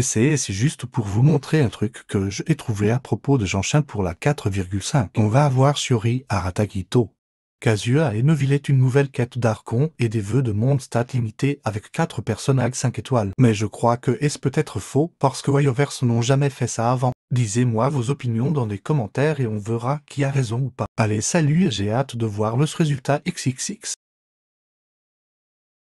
CC, c'est juste pour vous montrer un truc que j'ai trouvé à propos de Jean-Chin pour la 4,5. On va avoir Shuri Aratagito. Kazuya et Neville est une nouvelle quête d'Arcon et des vœux de monde stat limité avec 4 personnes avec 5 étoiles. Mais je crois que est-ce peut-être faux parce que Wayoverse n'ont jamais fait ça avant. Disez-moi vos opinions dans les commentaires et on verra qui a raison ou pas. Allez salut et j'ai hâte de voir le résultat XXX.